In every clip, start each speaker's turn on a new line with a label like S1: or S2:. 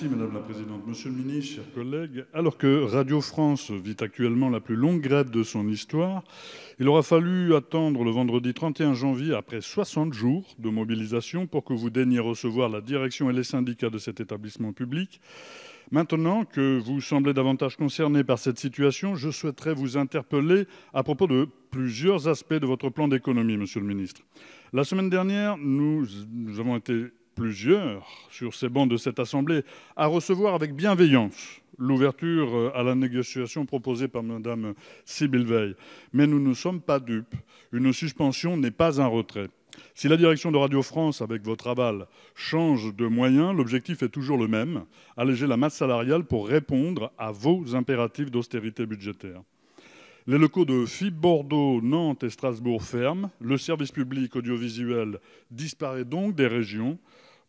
S1: Merci Madame la Présidente. Monsieur le Ministre, chers collègues, alors que Radio France vit actuellement la plus longue grève de son histoire, il aura fallu attendre le vendredi 31 janvier, après 60 jours de mobilisation, pour que vous daigniez recevoir la direction et les syndicats de cet établissement public. Maintenant que vous semblez davantage concerné par cette situation, je souhaiterais vous interpeller à propos de plusieurs aspects de votre plan d'économie, Monsieur le Ministre. La semaine dernière, nous, nous avons été plusieurs sur ces bancs de cette Assemblée à recevoir avec bienveillance l'ouverture euh, à la négociation proposée par Mme Sibyl Veil. Mais nous ne sommes pas dupes. Une suspension n'est pas un retrait. Si la direction de Radio France, avec votre aval, change de moyens, l'objectif est toujours le même, alléger la masse salariale pour répondre à vos impératifs d'austérité budgétaire. Les locaux de FIB Bordeaux, Nantes et Strasbourg ferment. Le service public audiovisuel disparaît donc des régions.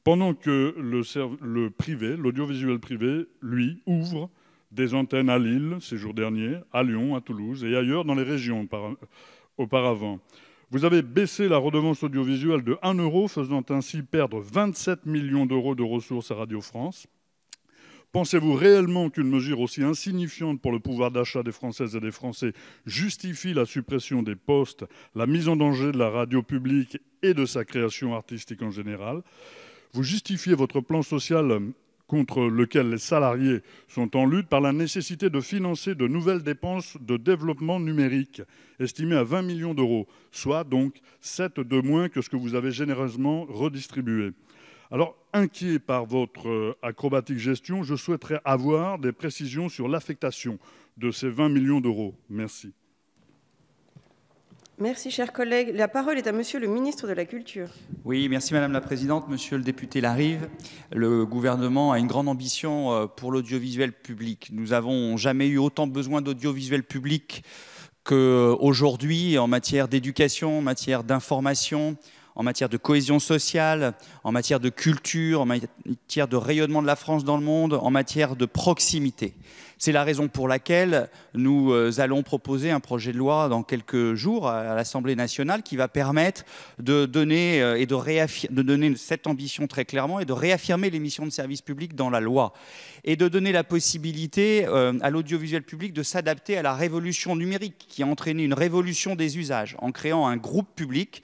S1: Pendant que le, privé, l'audiovisuel privé, lui, ouvre des antennes à Lille ces jours derniers, à Lyon, à Toulouse et ailleurs dans les régions auparavant. Vous avez baissé la redevance audiovisuelle de 1 euro, faisant ainsi perdre 27 millions d'euros de ressources à Radio France. Pensez-vous réellement qu'une mesure aussi insignifiante pour le pouvoir d'achat des Françaises et des Français justifie la suppression des postes, la mise en danger de la radio publique et de sa création artistique en général vous justifiez votre plan social contre lequel les salariés sont en lutte par la nécessité de financer de nouvelles dépenses de développement numérique, estimées à 20 millions d'euros, soit donc 7 de moins que ce que vous avez généreusement redistribué. Alors, inquiet par votre euh, acrobatique gestion, je souhaiterais avoir des précisions sur l'affectation de ces 20 millions d'euros.
S2: Merci. Merci, cher collègue. La parole est à Monsieur le ministre de la Culture. Oui, merci, Madame la Présidente, Monsieur le député Larive. Le gouvernement a une grande ambition euh, pour l'audiovisuel public. Nous n'avons jamais eu autant besoin d'audiovisuel public qu'aujourd'hui en matière d'éducation, en matière d'information, en matière de cohésion sociale, en matière de culture, en matière de rayonnement de la France dans le monde, en matière de proximité. C'est la raison pour laquelle nous euh, allons proposer un projet de loi dans quelques jours à l'Assemblée nationale qui va permettre de donner, euh, et de, cette ambition très clairement et de réaffirmer les missions de service public dans la loi et de donner la possibilité euh, à l'audiovisuel public de s'adapter à la révolution numérique qui a entraîné une révolution des usages en créant un groupe public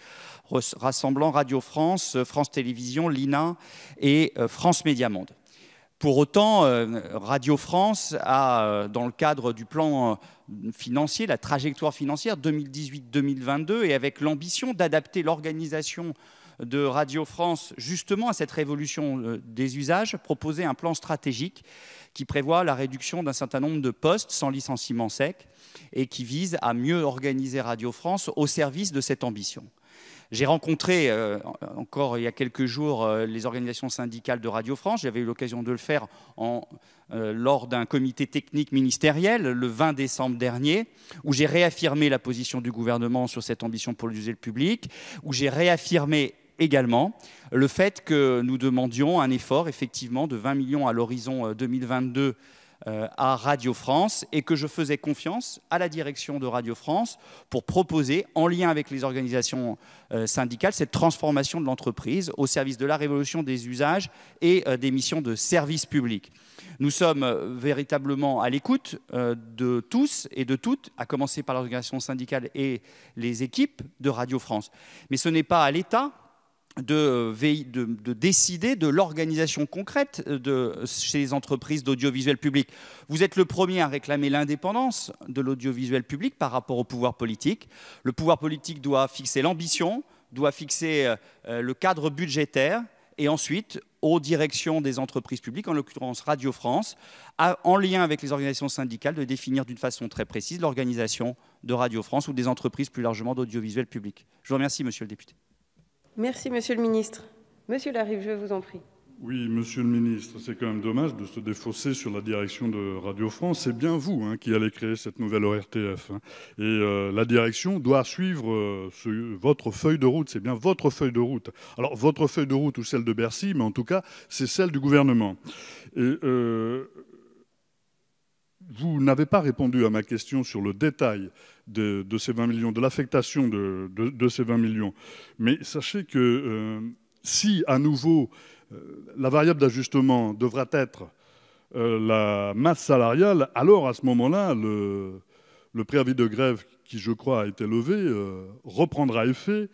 S2: rassemblant Radio France, France Télévisions, l'INA et France Média Monde. Pour autant, euh, Radio France a, euh, dans le cadre du plan euh, financier, la trajectoire financière 2018-2022, et avec l'ambition d'adapter l'organisation de Radio France justement à cette révolution des usages, proposé un plan stratégique qui prévoit la réduction d'un certain nombre de postes sans licenciement sec et qui vise à mieux organiser Radio France au service de cette ambition. J'ai rencontré euh, encore il y a quelques jours euh, les organisations syndicales de Radio France. J'avais eu l'occasion de le faire euh, lors d'un comité technique ministériel le 20 décembre dernier, où j'ai réaffirmé la position du gouvernement sur cette ambition pour le le public, où j'ai réaffirmé également le fait que nous demandions un effort effectivement de 20 millions à l'horizon 2022 euh, euh, à Radio France et que je faisais confiance à la direction de Radio France pour proposer, en lien avec les organisations euh, syndicales, cette transformation de l'entreprise au service de la révolution des usages et des missions de service public. Nous sommes véritablement à l'écoute de tous et de toutes, à commencer par l'organisation syndicale et les équipes de Radio France. Mais ce n'est pas à l'État euh, de, de, décider de l'organisation concrète euh, de les entreprises d'audiovisuel public. Vous êtes le premier à réclamer l'indépendance de l'audiovisuel public par rapport au pouvoir politique. Le pouvoir politique doit fixer l'ambition, doit fixer euh, le cadre budgétaire et ensuite aux directions des entreprises publiques, en l'occurrence Radio France, en lien avec les organisations syndicales, de définir d'une façon très précise l'organisation de Radio France ou des entreprises plus largement d'audiovisuel public. Je vous remercie, monsieur le député. Merci, Monsieur le Ministre. Monsieur Larive, je vous en prie. Oui, Monsieur le Ministre, c'est quand même dommage
S1: de se défausser sur la direction de Radio France. C'est bien vous hein, qui allez créer cette nouvelle ORTF. Hein. Et euh, la direction doit suivre euh, votre feuille de route. C'est bien votre feuille de route. Alors, votre feuille de route ou celle de Bercy, mais en tout cas, c'est celle du gouvernement. Et euh, vous n'avez pas répondu à ma question sur le détail de, ces 20 millions, de l'affectation de, ces 20 millions. Mais sachez que euh, si, à nouveau, euh, la variable d'ajustement devra être euh, la masse salariale, alors à ce moment-là, le, préavis de grève, qui je crois a été levé, reprendra effet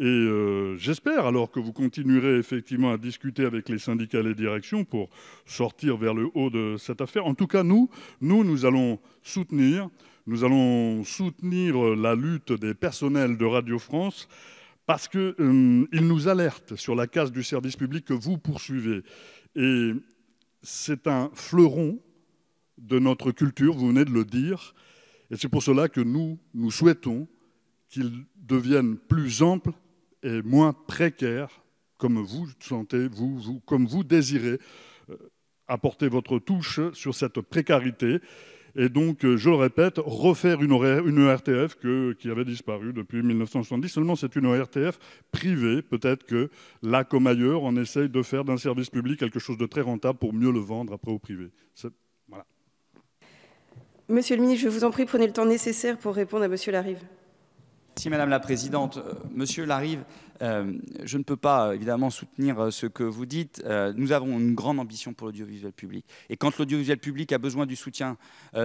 S1: et euh, j'espère alors que vous continuerez effectivement à discuter avec les syndicats et les directions pour sortir vers le haut de cette affaire. En tout cas, nous, nous, allons soutenir, nous allons soutenir la lutte des personnels de Radio France parce qu'ils euh, nous alertent sur la casse du service public que vous poursuivez. Et c'est un fleuron de notre culture, vous venez de le dire, et c'est pour cela que nous, nous souhaitons qu'ils devienne plus amples et moins précaire, comme vous sentez, vous, comme vous désirez euh, apporter votre touche sur cette précarité. Et donc, euh, je le répète, refaire une, ERTF e qui avait disparu depuis 1970. Seulement, c'est une ERTF privée. Peut-être que là, comme ailleurs, on essaye de faire d'un service public quelque chose de très rentable pour mieux le vendre
S2: après au privé. Monsieur le ministre, je vous en prie, prenez le temps nécessaire pour répondre à Monsieur Larive. Madame la Présidente. Euh, Monsieur Larive, euh, je ne peux pas évidemment soutenir euh, ce que vous dites. Euh, nous avons une grande ambition pour l'audiovisuel public. Et quand l'audiovisuel public a besoin du soutien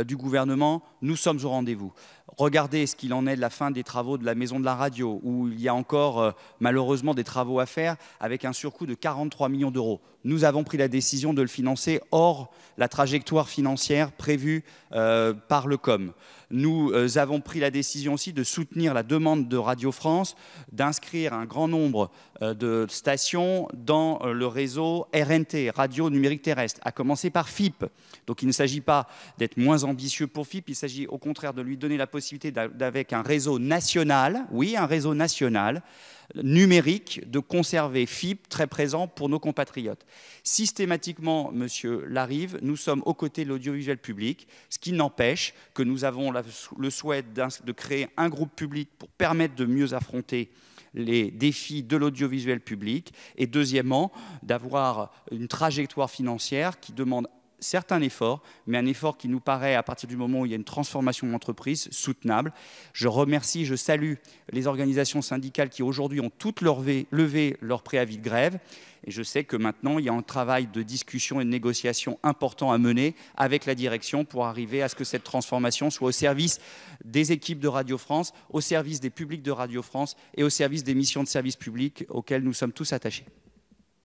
S2: du gouvernement, nous sommes au rendez-vous. Regardez ce qu'il en est de la fin des travaux de la Maison de la Radio, où il y a encore malheureusement des travaux à faire avec un surcoût de 43 millions d'euros. Nous avons pris la décision de le financer hors la trajectoire financière prévue par le COM. Nous avons pris la décision aussi de soutenir la demande de Radio France d'inscrire un grand nombre euh, de stations dans euh, le réseau RNT, Radio Numérique Terrestre, à commencer par FIP. Donc il ne s'agit pas d'être moins ambitieux pour FIP, il s'agit au contraire de lui donner la possibilité d'avec un réseau national, oui, un réseau national, numérique, de conserver FIP très présent pour nos compatriotes. Systématiquement, Monsieur Larive, nous sommes aux côtés de l'audiovisuel public, ce qui n'empêche que nous avons le souhait de créer un groupe public pour permettre de mieux affronter les défis de l'audiovisuel public et deuxièmement d'avoir une trajectoire financière qui demande certains efforts, mais un effort qui nous paraît, à partir du moment où il y a une transformation d'entreprise, soutenable. Je remercie, je salue les organisations syndicales qui aujourd'hui ont toutes levé leur préavis de grève. Et je sais que maintenant, il y a un travail de discussion et de négociation important à mener avec la direction pour arriver à ce que cette transformation soit au service des équipes de Radio France, au service des publics de Radio France et au service des missions de service public auxquelles nous sommes tous attachés.